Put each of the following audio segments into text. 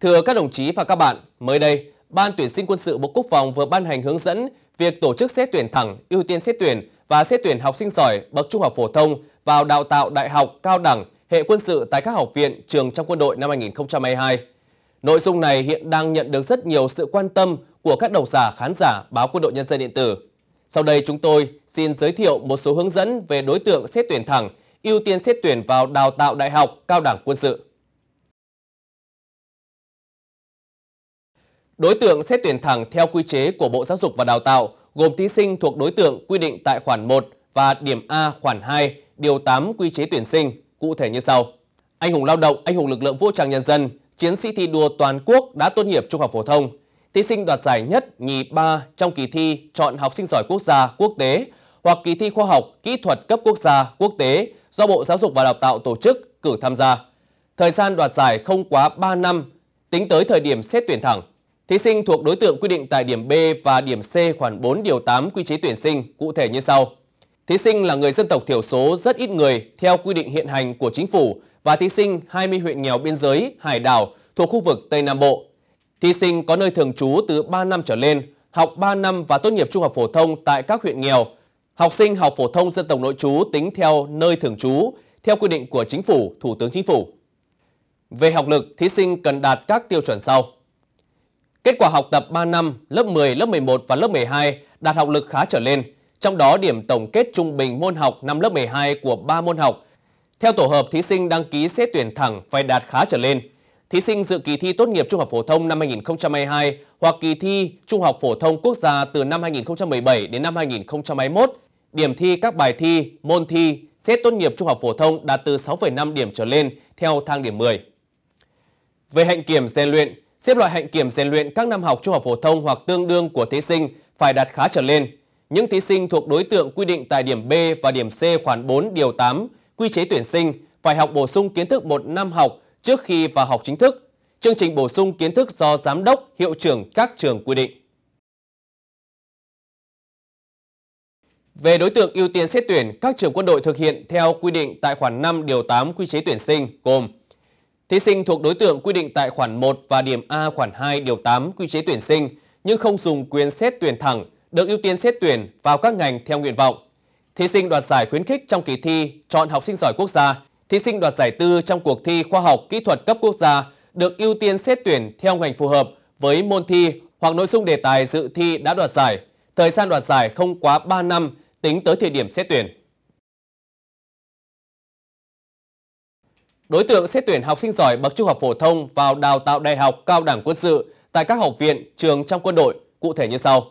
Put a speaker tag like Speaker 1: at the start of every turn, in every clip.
Speaker 1: Thưa các đồng chí và các bạn, mới đây, Ban tuyển sinh quân sự Bộ Quốc phòng vừa ban hành hướng dẫn việc tổ chức xét tuyển thẳng, ưu tiên xét tuyển và xét tuyển học sinh giỏi bậc trung học phổ thông vào đào tạo đại học, cao đẳng, hệ quân sự tại các học viện, trường trong quân đội năm 2022. Nội dung này hiện đang nhận được rất nhiều sự quan tâm của các độc giả khán giả báo Quân đội Nhân dân điện tử. Sau đây chúng tôi xin giới thiệu một số hướng dẫn về đối tượng xét tuyển thẳng, ưu tiên xét tuyển vào đào tạo đại học, cao đẳng quân sự. Đối tượng xét tuyển thẳng theo quy chế của Bộ Giáo dục và Đào tạo gồm thí sinh thuộc đối tượng quy định tại khoản 1 và điểm A khoản 2, điều 8 quy chế tuyển sinh, cụ thể như sau. Anh hùng lao động, anh hùng lực lượng vũ trang nhân dân, chiến sĩ thi đua toàn quốc đã tốt nghiệp trung học phổ thông, thí sinh đoạt giải nhất, nhì, ba trong kỳ thi chọn học sinh giỏi quốc gia, quốc tế hoặc kỳ thi khoa học, kỹ thuật cấp quốc gia, quốc tế do Bộ Giáo dục và Đào tạo tổ chức cử tham gia. Thời gian đoạt giải không quá 3 năm, tính tới thời điểm xét tuyển thẳng. Thí sinh thuộc đối tượng quy định tại điểm B và điểm C khoản 4 điều 8 quy chế tuyển sinh cụ thể như sau. Thí sinh là người dân tộc thiểu số rất ít người theo quy định hiện hành của chính phủ và thí sinh 20 huyện nghèo biên giới, hải đảo thuộc khu vực Tây Nam Bộ. Thí sinh có nơi thường trú từ 3 năm trở lên, học 3 năm và tốt nghiệp trung học phổ thông tại các huyện nghèo. Học sinh học phổ thông dân tộc nội trú tính theo nơi thường trú theo quy định của chính phủ, Thủ tướng Chính phủ. Về học lực, thí sinh cần đạt các tiêu chuẩn sau: Kết quả học tập 3 năm, lớp 10, lớp 11 và lớp 12 đạt học lực khá trở lên, trong đó điểm tổng kết trung bình môn học năm lớp 12 của 3 môn học. Theo tổ hợp, thí sinh đăng ký xét tuyển thẳng phải đạt khá trở lên. Thí sinh dự kỳ thi tốt nghiệp trung học phổ thông năm 2022 hoặc kỳ thi trung học phổ thông quốc gia từ năm 2017 đến năm 2021. Điểm thi các bài thi, môn thi, xét tốt nghiệp trung học phổ thông đạt từ 6,5 điểm trở lên theo thang điểm 10. Về hạnh kiểm rèn luyện, Xếp loại hạnh kiểm rèn luyện các năm học trung học phổ thông hoặc tương đương của thí sinh phải đạt khá trở lên. Những thí sinh thuộc đối tượng quy định tại điểm B và điểm C khoản 4 điều 8 quy chế tuyển sinh phải học bổ sung kiến thức một năm học trước khi vào học chính thức. Chương trình bổ sung kiến thức do giám đốc, hiệu trưởng các trường quy định. Về đối tượng ưu tiên xét tuyển, các trường quân đội thực hiện theo quy định tại khoản 5 điều 8 quy chế tuyển sinh gồm Thí sinh thuộc đối tượng quy định tại khoản 1 và điểm A khoản 2 điều 8 quy chế tuyển sinh nhưng không dùng quyền xét tuyển thẳng được ưu tiên xét tuyển vào các ngành theo nguyện vọng. Thí sinh đoạt giải khuyến khích trong kỳ thi chọn học sinh giỏi quốc gia, thí sinh đoạt giải tư trong cuộc thi khoa học kỹ thuật cấp quốc gia được ưu tiên xét tuyển theo ngành phù hợp với môn thi hoặc nội dung đề tài dự thi đã đoạt giải. Thời gian đoạt giải không quá 3 năm tính tới thời điểm xét tuyển. Đối tượng xét tuyển học sinh giỏi bậc trung học phổ thông vào đào tạo đại học cao đẳng quân sự tại các học viện, trường trong quân đội, cụ thể như sau.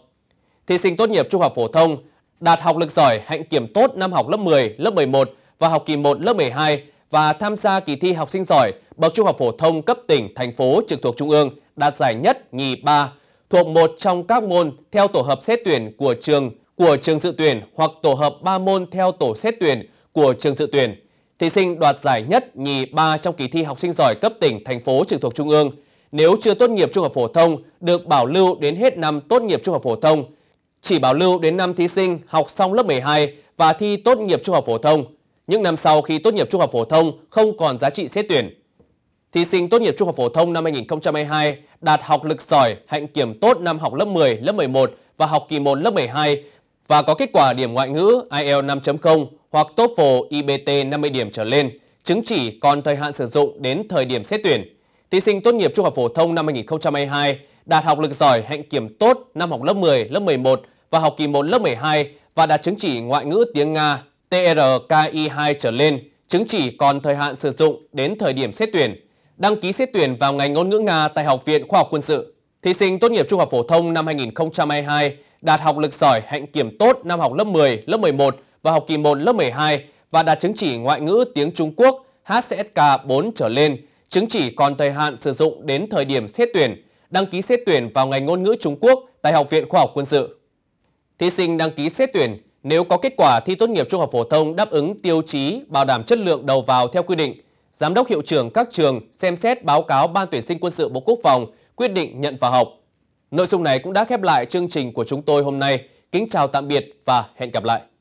Speaker 1: Thí sinh tốt nghiệp trung học phổ thông đạt học lực giỏi hạnh kiểm tốt năm học lớp 10, lớp 11 và học kỳ 1 lớp 12 và tham gia kỳ thi học sinh giỏi bậc trung học phổ thông cấp tỉnh, thành phố trực thuộc trung ương đạt giải nhất, nhì, ba thuộc một trong các môn theo tổ hợp xét tuyển của trường của trường dự tuyển hoặc tổ hợp 3 môn theo tổ xét tuyển của trường dự tuyển Thí sinh đoạt giải nhất, nhì, ba trong kỳ thi học sinh giỏi cấp tỉnh, thành phố trực thuộc Trung ương. Nếu chưa tốt nghiệp trung học phổ thông, được bảo lưu đến hết năm tốt nghiệp trung học phổ thông. Chỉ bảo lưu đến năm thí sinh học xong lớp 12 và thi tốt nghiệp trung học phổ thông. Những năm sau khi tốt nghiệp trung học phổ thông không còn giá trị xét tuyển. Thí sinh tốt nghiệp trung học phổ thông năm 2022 đạt học lực giỏi, hạnh kiểm tốt năm học lớp 10, lớp 11 và học kỳ 1 lớp 12 và có kết quả điểm ngoại ngữ IELTS 5.0 hoặc TOEFL IBT 50 điểm trở lên, chứng chỉ còn thời hạn sử dụng đến thời điểm xét tuyển. Thí sinh tốt nghiệp trung học phổ thông năm 2022 đạt học lực giỏi hạnh kiểm tốt năm học lớp 10, lớp 11 và học kỳ 1 lớp 12 và đạt chứng chỉ ngoại ngữ tiếng Nga TRKI2 trở lên, chứng chỉ còn thời hạn sử dụng đến thời điểm xét tuyển. Đăng ký xét tuyển vào ngành ngôn ngữ Nga tại Học viện Khoa học Quân sự. Thí sinh tốt nghiệp trung học phổ thông năm 2022 đạt học lực giỏi hạnh kiểm tốt năm học lớp 10, lớp 11 vào học kỳ 1 lớp 12 và đạt chứng chỉ ngoại ngữ tiếng Trung Quốc HCSK 4 trở lên, chứng chỉ còn thời hạn sử dụng đến thời điểm xét tuyển, đăng ký xét tuyển vào ngành ngôn ngữ Trung Quốc tại Học viện Khoa học Quân sự. Thí sinh đăng ký xét tuyển nếu có kết quả thi tốt nghiệp trung học phổ thông đáp ứng tiêu chí bảo đảm chất lượng đầu vào theo quy định, giám đốc hiệu trưởng các trường xem xét báo cáo Ban tuyển sinh quân sự Bộ Quốc phòng quyết định nhận vào học. Nội dung này cũng đã khép lại chương trình của chúng tôi hôm nay. Kính chào tạm biệt và hẹn gặp lại.